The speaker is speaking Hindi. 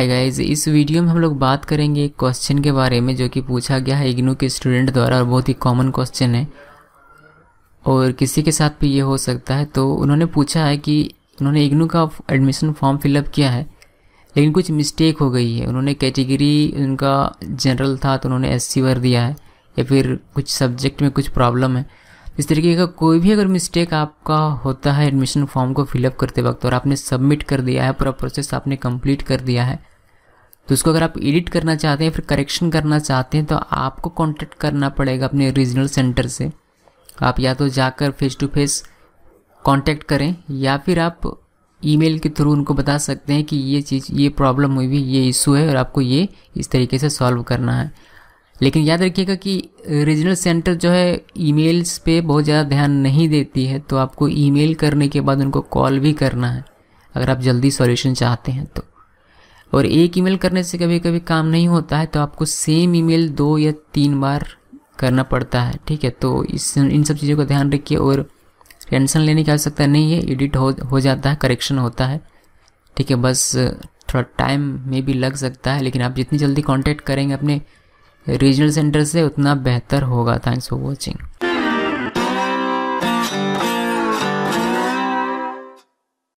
हाय गाइस इस वीडियो में हम लोग बात करेंगे एक क्वेश्चन के बारे में जो कि पूछा गया है इग्नू के स्टूडेंट द्वारा और बहुत ही कॉमन क्वेश्चन है और किसी के साथ भी ये हो सकता है तो उन्होंने पूछा है कि उन्होंने इग्नू का एडमिशन फॉर्म फिलअप किया है लेकिन कुछ मिस्टेक हो गई है उन्होंने कैटेगरी उनका जनरल था तो उन्होंने एस सी भर दिया है या फिर कुछ सब्जेक्ट में कुछ प्रॉब्लम है इस तरीके का कोई भी अगर मिस्टेक आपका होता है एडमिशन फॉर्म को फिलअप करते वक्त और आपने सबमिट कर दिया है पूरा प्रोसेस आपने कंप्लीट कर दिया है तो इसको अगर आप एडिट करना चाहते हैं फिर करेक्शन करना चाहते हैं तो आपको कॉन्टेक्ट करना पड़ेगा अपने रीजनल सेंटर से आप या तो जाकर फेस टू फेस कॉन्टेक्ट करें या फिर आप ईमेल के थ्रू उनको बता सकते हैं कि ये चीज़ ये प्रॉब्लम हुई हुई ये इशू है और आपको ये इस तरीके से सॉल्व करना है लेकिन याद रखिएगा कि रीजनल सेंटर जो है ईमेल्स पे बहुत ज़्यादा ध्यान नहीं देती है तो आपको ईमेल करने के बाद उनको कॉल भी करना है अगर आप जल्दी सॉल्यूशन चाहते हैं तो और एक ईमेल करने से कभी कभी काम नहीं होता है तो आपको सेम ईमेल दो या तीन बार करना पड़ता है ठीक है तो इस इन सब चीज़ों का ध्यान रखिए और टेंशन लेने की आवश्यकता नहीं है एडिट हो हो जाता है करेक्शन होता है ठीक है बस थोड़ा टाइम में भी लग सकता है लेकिन आप जितनी जल्दी कांटेक्ट करेंगे अपने रीजनल सेंटर से उतना बेहतर होगा थैंक्स फॉर वॉचिंग